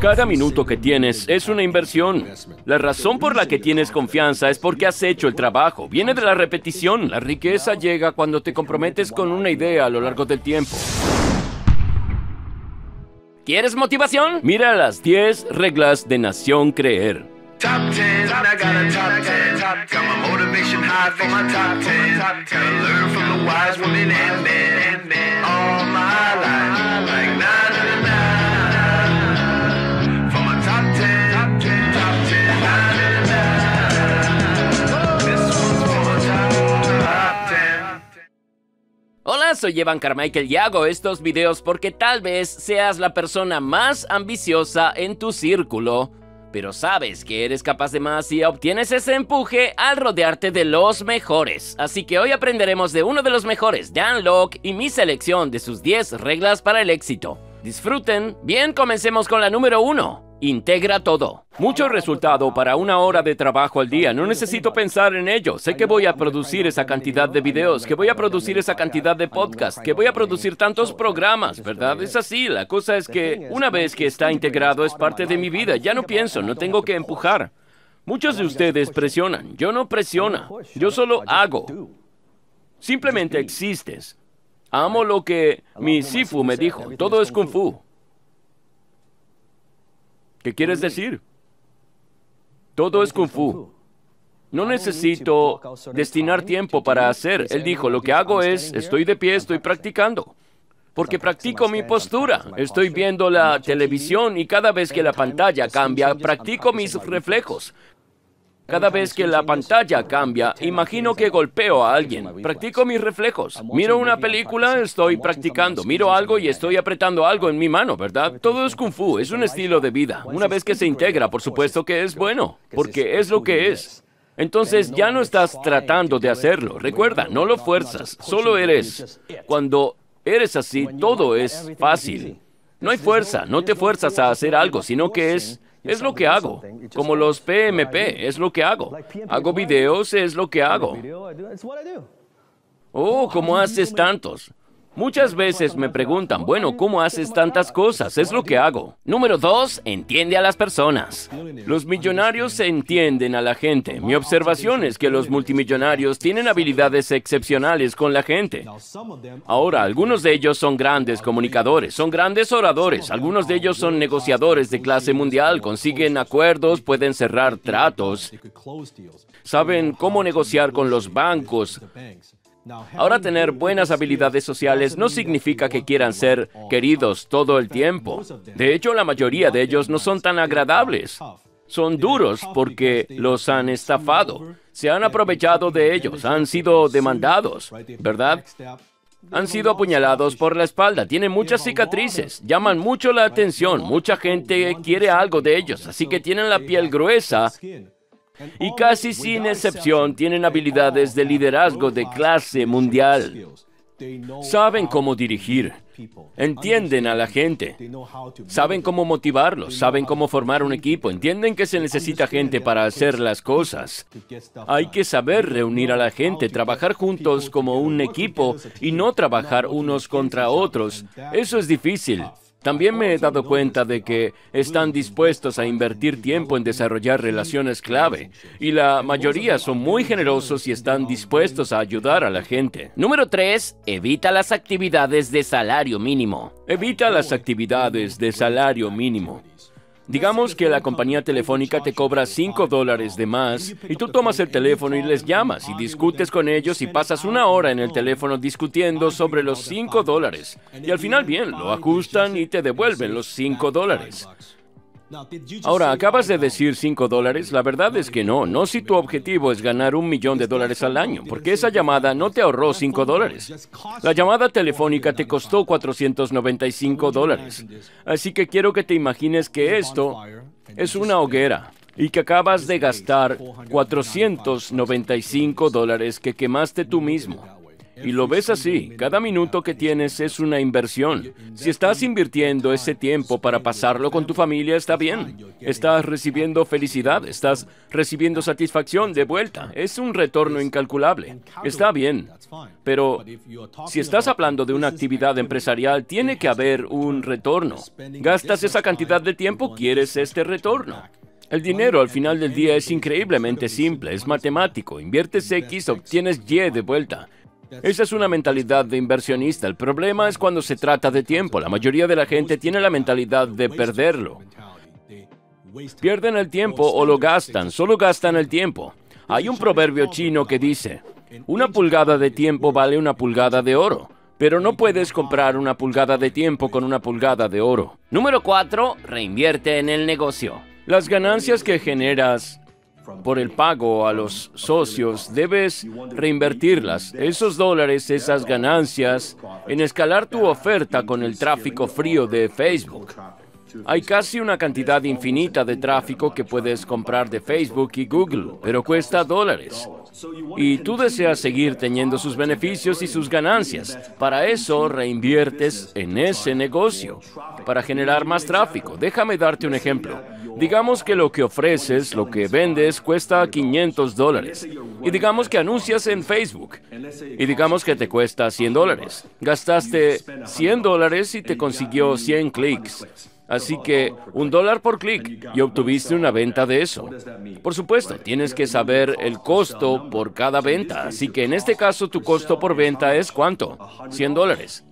Cada minuto que tienes es una inversión. La razón por la que tienes confianza es porque has hecho el trabajo. Viene de la repetición. La riqueza llega cuando te comprometes con una idea a lo largo del tiempo. ¿Quieres motivación? Mira las 10 reglas de Nación Creer. Hola, soy Evan Carmichael y hago estos videos porque tal vez seas la persona más ambiciosa en tu círculo, pero sabes que eres capaz de más y obtienes ese empuje al rodearte de los mejores. Así que hoy aprenderemos de uno de los mejores, Dan Locke, y mi selección de sus 10 reglas para el éxito. Disfruten. Bien, comencemos con la número 1. Integra todo. Mucho resultado para una hora de trabajo al día. No necesito pensar en ello. Sé que voy a producir esa cantidad de videos, que voy a producir esa cantidad de podcasts, que voy a producir tantos programas, ¿verdad? Es así. La cosa es que una vez que está integrado es parte de mi vida. Ya no pienso, no tengo que empujar. Muchos de ustedes presionan. Yo no presiona. Yo solo hago. Simplemente existes. Amo lo que mi Sifu me dijo. Todo es kung fu. ¿Qué quieres decir? Todo es kung fu. No necesito destinar tiempo para hacer. Él dijo, lo que hago es, estoy de pie, estoy practicando. Porque practico mi postura. Estoy viendo la televisión y cada vez que la pantalla cambia, practico mis reflejos. Cada vez que la pantalla cambia, imagino que golpeo a alguien. Practico mis reflejos. Miro una película, estoy practicando. Miro algo y estoy apretando algo en mi mano, ¿verdad? Todo es kung fu, es un estilo de vida. Una vez que se integra, por supuesto que es bueno, porque es lo que es. Entonces ya no estás tratando de hacerlo. Recuerda, no lo fuerzas, solo eres. Cuando eres así, todo es fácil. No hay fuerza, no te fuerzas a hacer algo, sino que es es lo que hago, como los PMP, es lo que hago. Hago videos, es lo que hago. Oh, ¿cómo haces tantos. Muchas veces me preguntan, bueno, ¿cómo haces tantas cosas? Es lo que hago. Número dos, entiende a las personas. Los millonarios entienden a la gente. Mi observación es que los multimillonarios tienen habilidades excepcionales con la gente. Ahora, algunos de ellos son grandes comunicadores, son grandes oradores, algunos de ellos son negociadores de clase mundial, consiguen acuerdos, pueden cerrar tratos, saben cómo negociar con los bancos, Ahora tener buenas habilidades sociales no significa que quieran ser queridos todo el tiempo. De hecho, la mayoría de ellos no son tan agradables. Son duros porque los han estafado, se han aprovechado de ellos, han sido demandados, ¿verdad? Han sido apuñalados por la espalda, tienen muchas cicatrices, llaman mucho la atención, mucha gente quiere algo de ellos, así que tienen la piel gruesa y casi sin excepción tienen habilidades de liderazgo de clase mundial. Saben cómo dirigir, entienden a la gente, saben cómo motivarlos, saben cómo formar un equipo, entienden que se necesita gente para hacer las cosas. Hay que saber reunir a la gente, trabajar juntos como un equipo y no trabajar unos contra otros. Eso es difícil. También me he dado cuenta de que están dispuestos a invertir tiempo en desarrollar relaciones clave y la mayoría son muy generosos y están dispuestos a ayudar a la gente. Número 3. Evita las actividades de salario mínimo. Evita las actividades de salario mínimo. Digamos que la compañía telefónica te cobra 5 dólares de más y tú tomas el teléfono y les llamas y discutes con ellos y pasas una hora en el teléfono discutiendo sobre los 5 dólares. Y al final, bien, lo ajustan y te devuelven los 5 dólares. Ahora, ¿acabas de decir 5 dólares? La verdad es que no, no si tu objetivo es ganar un millón de dólares al año, porque esa llamada no te ahorró 5 dólares. La llamada telefónica te costó 495 dólares. Así que quiero que te imagines que esto es una hoguera y que acabas de gastar 495 dólares que quemaste tú mismo. Y lo ves así, cada minuto que tienes es una inversión. Si estás invirtiendo ese tiempo para pasarlo con tu familia, está bien. Estás recibiendo felicidad, estás recibiendo satisfacción de vuelta. Es un retorno incalculable. Está bien. Pero si estás hablando de una actividad empresarial, tiene que haber un retorno. Gastas esa cantidad de tiempo, quieres este retorno. El dinero al final del día es increíblemente simple, es matemático. Inviertes X, obtienes Y de vuelta. Esa es una mentalidad de inversionista. El problema es cuando se trata de tiempo. La mayoría de la gente tiene la mentalidad de perderlo. Pierden el tiempo o lo gastan, solo gastan el tiempo. Hay un proverbio chino que dice, una pulgada de tiempo vale una pulgada de oro, pero no puedes comprar una pulgada de tiempo con una pulgada de oro. Número 4. Reinvierte en el negocio. Las ganancias que generas por el pago a los socios, debes reinvertirlas, esos dólares, esas ganancias, en escalar tu oferta con el tráfico frío de Facebook. Hay casi una cantidad infinita de tráfico que puedes comprar de Facebook y Google, pero cuesta dólares. Y tú deseas seguir teniendo sus beneficios y sus ganancias. Para eso reinviertes en ese negocio, para generar más tráfico. Déjame darte un ejemplo. Digamos que lo que ofreces, lo que vendes, cuesta 500 dólares. Y digamos que anuncias en Facebook. Y digamos que te cuesta 100 dólares. Gastaste 100 dólares y te consiguió 100 clics. Así que un dólar por clic y obtuviste una venta de eso. Por supuesto, tienes que saber el costo por cada venta. Así que en este caso tu costo por venta es cuánto? 100 dólares.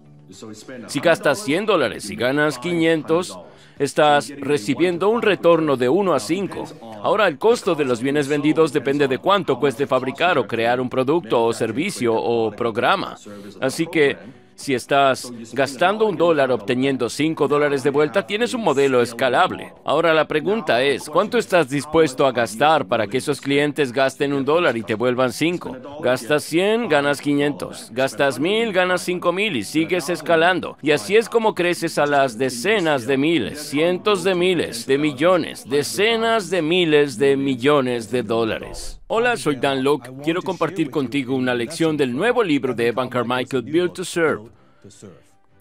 Si gastas 100 dólares y ganas 500, estás recibiendo un retorno de 1 a 5. Ahora el costo de los bienes vendidos depende de cuánto cueste fabricar o crear un producto o servicio o programa. Así que si estás gastando un dólar obteniendo cinco dólares de vuelta, tienes un modelo escalable. Ahora la pregunta es, ¿cuánto estás dispuesto a gastar para que esos clientes gasten un dólar y te vuelvan cinco? Gastas 100, ganas 500. Gastas 1000, ganas 5000 y sigues escalando. Y así es como creces a las decenas de miles, cientos de miles, de millones, decenas de miles de millones de dólares. Hola, soy Dan Locke. Quiero compartir contigo una lección del nuevo libro de Evan Carmichael, Built to Serve.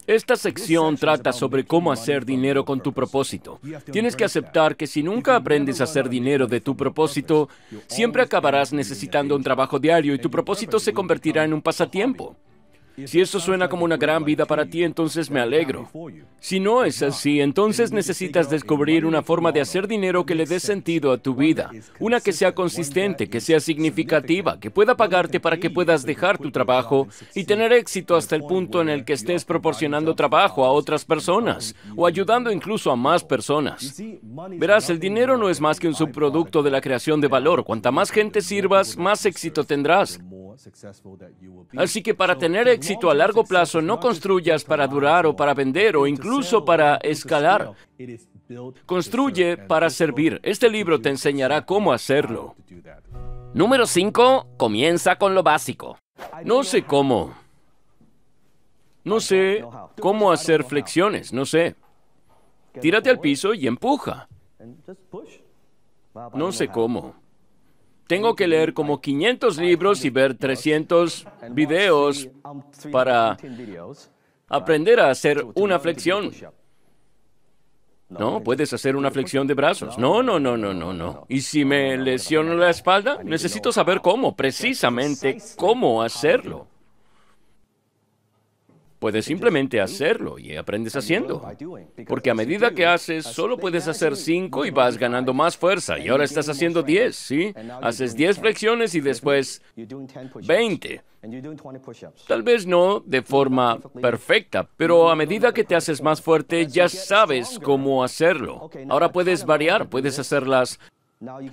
Esta sección trata sobre cómo hacer dinero con tu propósito. Tienes que aceptar que si nunca aprendes a hacer dinero de tu propósito, siempre acabarás necesitando un trabajo diario y tu propósito se convertirá en un pasatiempo. Si eso suena como una gran vida para ti, entonces me alegro. Si no es así, entonces necesitas descubrir una forma de hacer dinero que le dé sentido a tu vida, una que sea consistente, que sea significativa, que pueda pagarte para que puedas dejar tu trabajo y tener éxito hasta el punto en el que estés proporcionando trabajo a otras personas o ayudando incluso a más personas. Verás, el dinero no es más que un subproducto de la creación de valor. Cuanta más gente sirvas, más éxito tendrás. Así que para tener éxito, a largo plazo no construyas para durar o para vender o incluso para escalar. Construye para servir. Este libro te enseñará cómo hacerlo. Número 5. Comienza con lo básico. No sé cómo. No sé cómo hacer flexiones, no sé. Tírate al piso y empuja. No sé cómo. Tengo que leer como 500 libros y ver 300 videos um, para aprender a hacer una flexión. No, puedes hacer una flexión de brazos. No, no, no, no, no, no. Y si me lesiono la espalda, necesito saber cómo, precisamente cómo hacerlo. Puedes simplemente hacerlo y aprendes haciendo. Porque a medida que haces, solo puedes hacer 5 y vas ganando más fuerza. Y ahora estás haciendo 10, ¿sí? Haces 10 flexiones y después 20. Tal vez no de forma perfecta, pero a medida que te haces más fuerte ya sabes cómo hacerlo. Ahora puedes variar, puedes hacerlas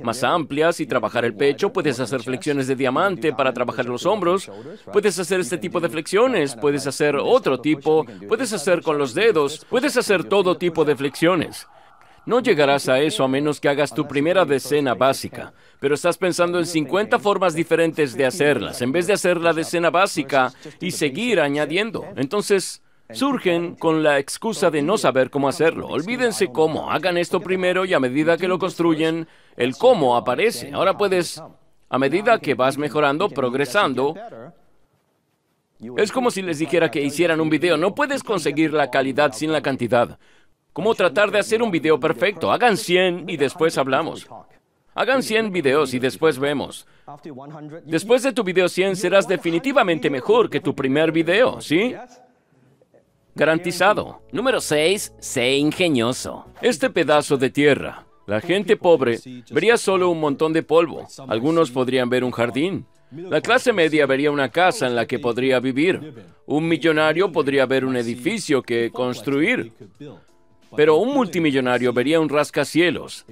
más amplias y trabajar el pecho, puedes hacer flexiones de diamante para trabajar los hombros, puedes hacer este tipo de flexiones, puedes hacer otro tipo, puedes hacer con los dedos, puedes hacer todo tipo de flexiones. No llegarás a eso a menos que hagas tu primera decena básica, pero estás pensando en 50 formas diferentes de hacerlas, en vez de hacer la decena básica y seguir añadiendo. Entonces, Surgen con la excusa de no saber cómo hacerlo. Olvídense cómo, hagan esto primero y a medida que lo construyen, el cómo aparece. Ahora puedes, a medida que vas mejorando, progresando, es como si les dijera que hicieran un video. No puedes conseguir la calidad sin la cantidad. ¿Cómo tratar de hacer un video perfecto? Hagan 100 y después hablamos. Hagan 100 videos y después vemos. Después de tu video 100 serás definitivamente mejor que tu primer video, ¿sí? Garantizado. Número 6. Sé ingenioso. Este pedazo de tierra. La gente pobre vería solo un montón de polvo. Algunos podrían ver un jardín. La clase media vería una casa en la que podría vivir. Un millonario podría ver un edificio que construir. Pero un multimillonario vería un rascacielos.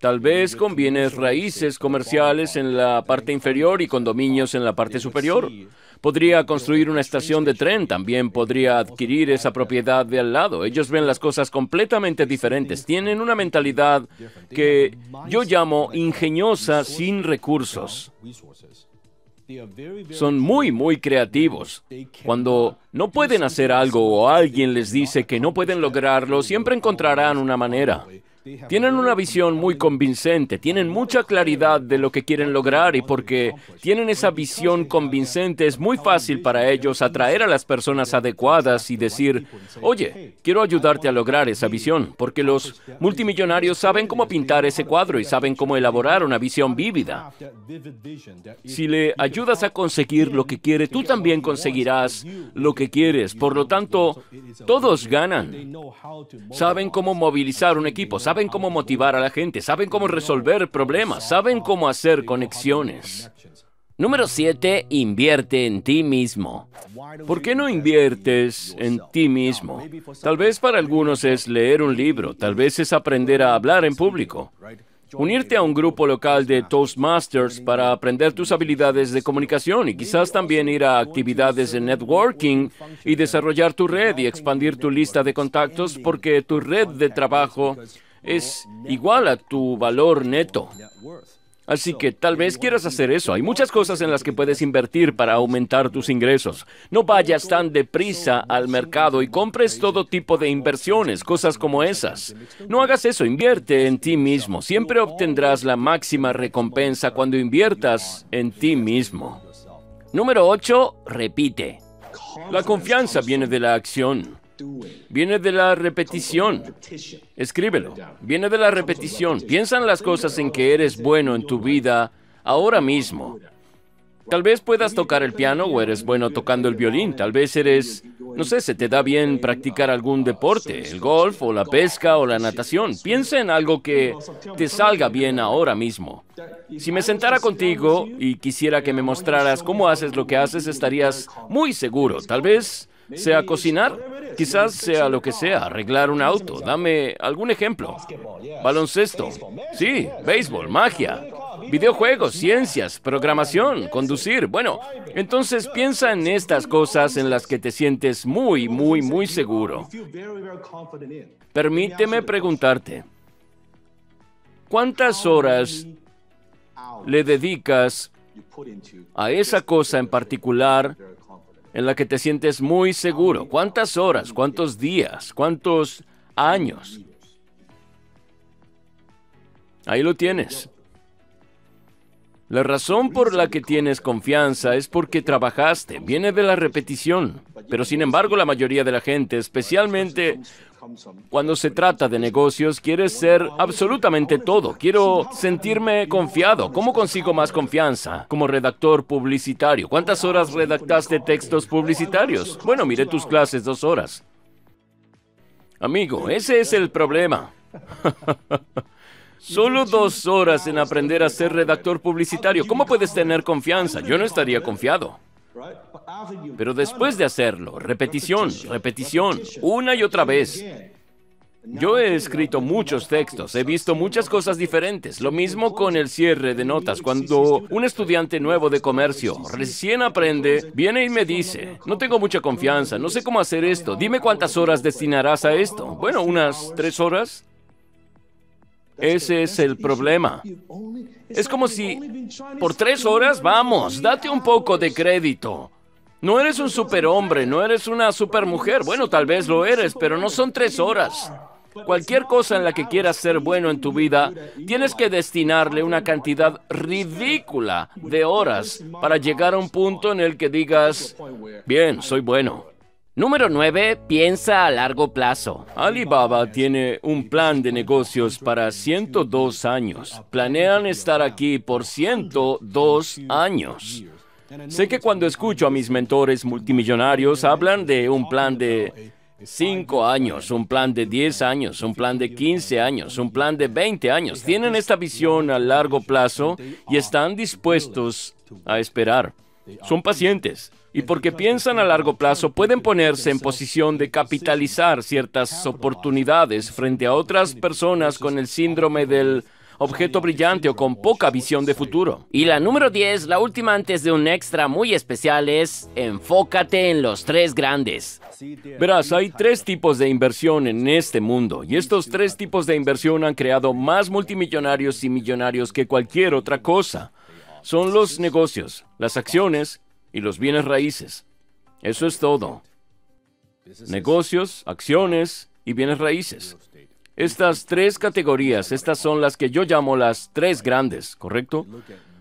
Tal vez con bienes raíces comerciales en la parte inferior y condominios en la parte superior. Podría construir una estación de tren, también podría adquirir esa propiedad de al lado. Ellos ven las cosas completamente diferentes, tienen una mentalidad que yo llamo ingeniosa sin recursos. Son muy, muy creativos. Cuando no pueden hacer algo o alguien les dice que no pueden lograrlo, siempre encontrarán una manera. Tienen una visión muy convincente, tienen mucha claridad de lo que quieren lograr y porque tienen esa visión convincente es muy fácil para ellos atraer a las personas adecuadas y decir, oye, quiero ayudarte a lograr esa visión, porque los multimillonarios saben cómo pintar ese cuadro y saben cómo elaborar una visión vívida. Si le ayudas a conseguir lo que quiere, tú también conseguirás lo que quieres. Por lo tanto, todos ganan. Saben cómo movilizar un equipo, saben saben cómo motivar a la gente, saben cómo resolver problemas, saben cómo hacer conexiones. Número 7. Invierte en ti mismo. ¿Por qué no inviertes en ti mismo? Tal vez para algunos es leer un libro, tal vez es aprender a hablar en público. Unirte a un grupo local de Toastmasters para aprender tus habilidades de comunicación y quizás también ir a actividades de networking y desarrollar tu red y expandir tu lista de contactos porque tu red de trabajo es igual a tu valor neto. Así que tal vez quieras hacer eso. Hay muchas cosas en las que puedes invertir para aumentar tus ingresos. No vayas tan deprisa al mercado y compres todo tipo de inversiones, cosas como esas. No hagas eso, invierte en ti mismo. Siempre obtendrás la máxima recompensa cuando inviertas en ti mismo. Número 8. Repite. La confianza viene de la acción. Viene de la repetición. Escríbelo. Viene de la repetición. Piensa en las cosas en que eres bueno en tu vida ahora mismo. Tal vez puedas tocar el piano o eres bueno tocando el violín. Tal vez eres, no sé, se te da bien practicar algún deporte, el golf o la pesca o la natación. Piensa en algo que te salga bien ahora mismo. Si me sentara contigo y quisiera que me mostraras cómo haces lo que haces, estarías muy seguro. Tal vez sea cocinar, quizás sea lo que sea, arreglar un auto. Dame algún ejemplo. Baloncesto. Sí, béisbol, magia, videojuegos, ciencias, programación, conducir. Bueno, entonces piensa en estas cosas en las que te sientes muy, muy, muy seguro. Permíteme preguntarte, ¿cuántas horas le dedicas a esa cosa en particular en la que te sientes muy seguro. ¿Cuántas horas? ¿Cuántos días? ¿Cuántos años? Ahí lo tienes. La razón por la que tienes confianza es porque trabajaste, viene de la repetición. Pero sin embargo, la mayoría de la gente, especialmente cuando se trata de negocios, quieres ser absolutamente todo. Quiero sentirme confiado. ¿Cómo consigo más confianza? Como redactor publicitario, ¿cuántas horas redactaste textos publicitarios? Bueno, miré tus clases dos horas. Amigo, ese es el problema. Solo dos horas en aprender a ser redactor publicitario. ¿Cómo puedes tener confianza? Yo no estaría confiado. Pero después de hacerlo, repetición, repetición, una y otra vez, yo he escrito muchos textos, he visto muchas cosas diferentes. Lo mismo con el cierre de notas. Cuando un estudiante nuevo de comercio recién aprende, viene y me dice, no tengo mucha confianza, no sé cómo hacer esto, dime cuántas horas destinarás a esto. Bueno, unas tres horas. Ese es el problema. Es como si por tres horas, vamos, date un poco de crédito. No eres un superhombre, no eres una supermujer. Bueno, tal vez lo eres, pero no son tres horas. Cualquier cosa en la que quieras ser bueno en tu vida, tienes que destinarle una cantidad ridícula de horas para llegar a un punto en el que digas, bien, soy bueno. Número 9. Piensa a largo plazo. Alibaba tiene un plan de negocios para 102 años. Planean estar aquí por 102 años. Sé que cuando escucho a mis mentores multimillonarios hablan de un plan de 5 años, un plan de 10 años, un plan de 15 años, un plan de 20 años. Tienen esta visión a largo plazo y están dispuestos a esperar. Son pacientes y porque piensan a largo plazo pueden ponerse en posición de capitalizar ciertas oportunidades frente a otras personas con el síndrome del objeto brillante o con poca visión de futuro. Y la número 10, la última antes de un extra muy especial es enfócate en los tres grandes. Verás, hay tres tipos de inversión en este mundo y estos tres tipos de inversión han creado más multimillonarios y millonarios que cualquier otra cosa. Son los negocios, las acciones y los bienes raíces. Eso es todo. Negocios, acciones y bienes raíces. Estas tres categorías, estas son las que yo llamo las tres grandes, ¿correcto?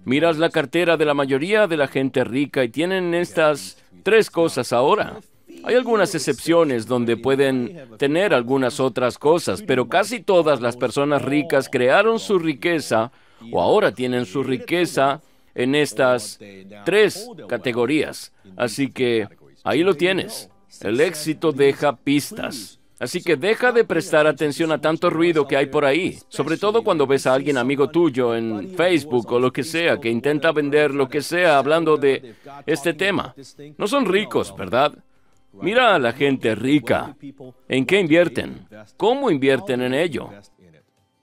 Miras la cartera de la mayoría de la gente rica y tienen estas tres cosas ahora. Hay algunas excepciones donde pueden tener algunas otras cosas, pero casi todas las personas ricas crearon su riqueza o ahora tienen su riqueza en estas tres categorías. Así que ahí lo tienes. El éxito deja pistas. Así que deja de prestar atención a tanto ruido que hay por ahí, sobre todo cuando ves a alguien amigo tuyo en Facebook o lo que sea que intenta vender lo que sea hablando de este tema. No son ricos, ¿verdad? Mira a la gente rica. ¿En qué invierten? ¿Cómo invierten en ello?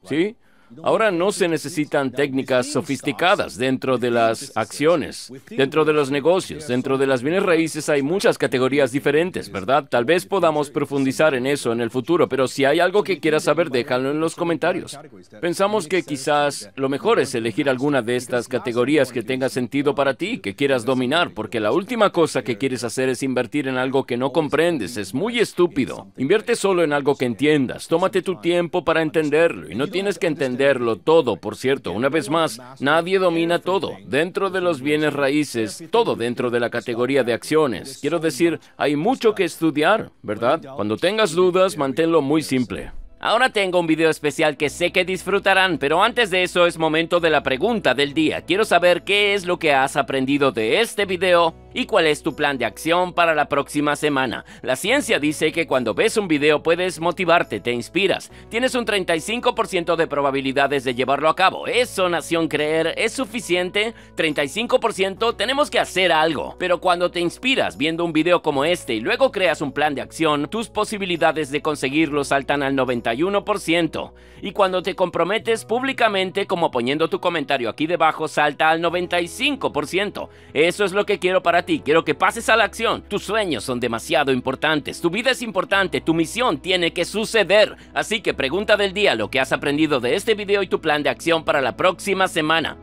¿Sí? Ahora no se necesitan técnicas sofisticadas dentro de las acciones, dentro de los negocios, dentro de las bienes raíces hay muchas categorías diferentes, ¿verdad? Tal vez podamos profundizar en eso en el futuro, pero si hay algo que quieras saber, déjalo en los comentarios. Pensamos que quizás lo mejor es elegir alguna de estas categorías que tenga sentido para ti, que quieras dominar, porque la última cosa que quieres hacer es invertir en algo que no comprendes, es muy estúpido. Invierte solo en algo que entiendas, tómate tu tiempo para entenderlo y no tienes que entender todo. Por cierto, una vez más, nadie domina todo. Dentro de los bienes raíces, todo dentro de la categoría de acciones. Quiero decir, hay mucho que estudiar, ¿verdad? Cuando tengas dudas, manténlo muy simple. Ahora tengo un video especial que sé que disfrutarán, pero antes de eso es momento de la pregunta del día. Quiero saber qué es lo que has aprendido de este video ¿Y cuál es tu plan de acción para la próxima semana? La ciencia dice que cuando ves un video puedes motivarte, te inspiras. Tienes un 35% de probabilidades de llevarlo a cabo. ¿Eso, nación, creer es suficiente? 35% tenemos que hacer algo. Pero cuando te inspiras viendo un video como este y luego creas un plan de acción, tus posibilidades de conseguirlo saltan al 91%. Y cuando te comprometes públicamente, como poniendo tu comentario aquí debajo, salta al 95%. Eso es lo que quiero para quiero que pases a la acción. Tus sueños son demasiado importantes, tu vida es importante, tu misión tiene que suceder. Así que pregunta del día lo que has aprendido de este video y tu plan de acción para la próxima semana.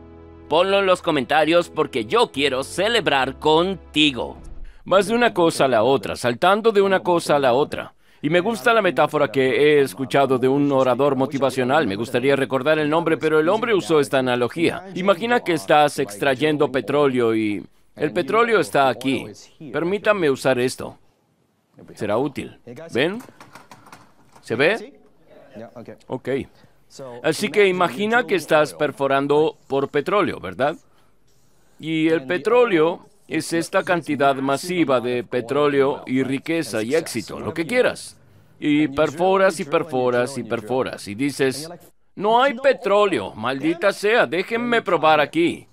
Ponlo en los comentarios porque yo quiero celebrar contigo. Más de una cosa a la otra, saltando de una cosa a la otra. Y me gusta la metáfora que he escuchado de un orador motivacional. Me gustaría recordar el nombre, pero el hombre usó esta analogía. Imagina que estás extrayendo petróleo y el petróleo está aquí. Permítanme usar esto. Será útil. ¿Ven? ¿Se ve? Ok. Así que imagina que estás perforando por petróleo, ¿verdad? Y el petróleo es esta cantidad masiva de petróleo y riqueza y éxito, lo que quieras. Y perforas y perforas y perforas y dices, no hay petróleo, maldita sea, déjenme probar aquí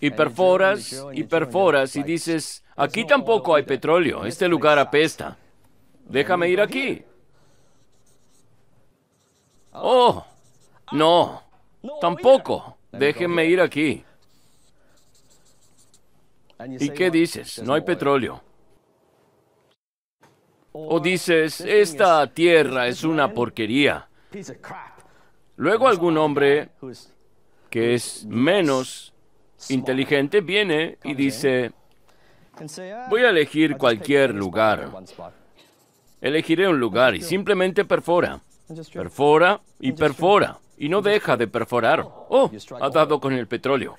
y perforas y perforas y dices, aquí tampoco hay petróleo, este lugar apesta. Déjame ir aquí. Oh, no, tampoco. Déjenme ir aquí. ¿Y qué dices? No hay petróleo. O dices, esta tierra es una porquería. Luego algún hombre que es menos inteligente viene y dice, ah, voy a elegir cualquier lugar. Elegiré un lugar y simplemente perfora. Perfora y perfora. Y no deja de perforar. Oh, ha dado con el petróleo.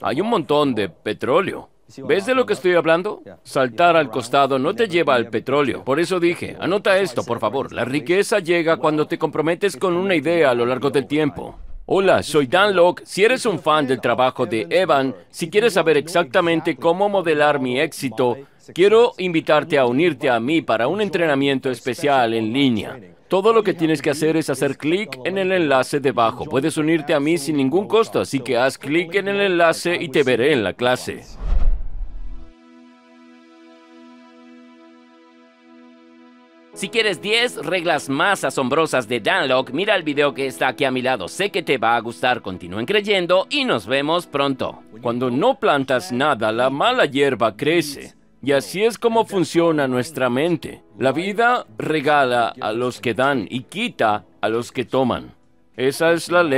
Hay un montón de petróleo. ¿Ves de lo que estoy hablando? Saltar al costado no te lleva al petróleo. Por eso dije, anota esto, por favor. La riqueza llega cuando te comprometes con una idea a lo largo del tiempo. Hola, soy Dan Locke. Si eres un fan del trabajo de Evan, si quieres saber exactamente cómo modelar mi éxito, quiero invitarte a unirte a mí para un entrenamiento especial en línea. Todo lo que tienes que hacer es hacer clic en el enlace debajo. Puedes unirte a mí sin ningún costo, así que haz clic en el enlace y te veré en la clase. Si quieres 10 reglas más asombrosas de Danlock, mira el video que está aquí a mi lado. Sé que te va a gustar, continúen creyendo y nos vemos pronto. Cuando no plantas nada, la mala hierba crece. Y así es como funciona nuestra mente. La vida regala a los que dan y quita a los que toman. Esa es la ley.